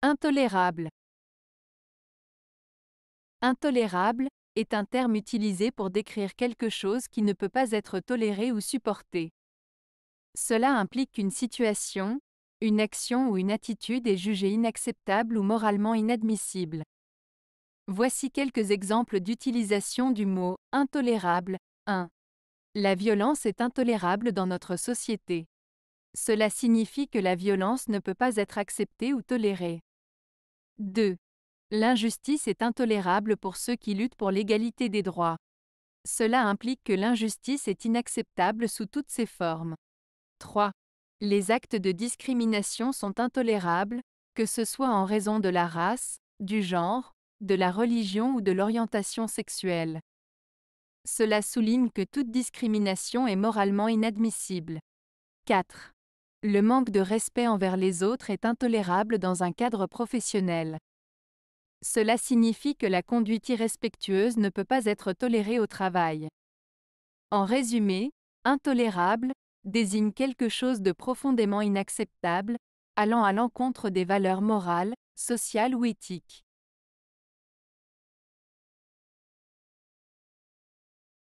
Intolérable. Intolérable est un terme utilisé pour décrire quelque chose qui ne peut pas être toléré ou supporté. Cela implique qu'une situation, une action ou une attitude est jugée inacceptable ou moralement inadmissible. Voici quelques exemples d'utilisation du mot intolérable. 1. La violence est intolérable dans notre société. Cela signifie que la violence ne peut pas être acceptée ou tolérée. 2. L'injustice est intolérable pour ceux qui luttent pour l'égalité des droits. Cela implique que l'injustice est inacceptable sous toutes ses formes. 3. Les actes de discrimination sont intolérables, que ce soit en raison de la race, du genre, de la religion ou de l'orientation sexuelle. Cela souligne que toute discrimination est moralement inadmissible. 4. Le manque de respect envers les autres est intolérable dans un cadre professionnel. Cela signifie que la conduite irrespectueuse ne peut pas être tolérée au travail. En résumé, intolérable désigne quelque chose de profondément inacceptable, allant à l'encontre des valeurs morales, sociales ou éthiques.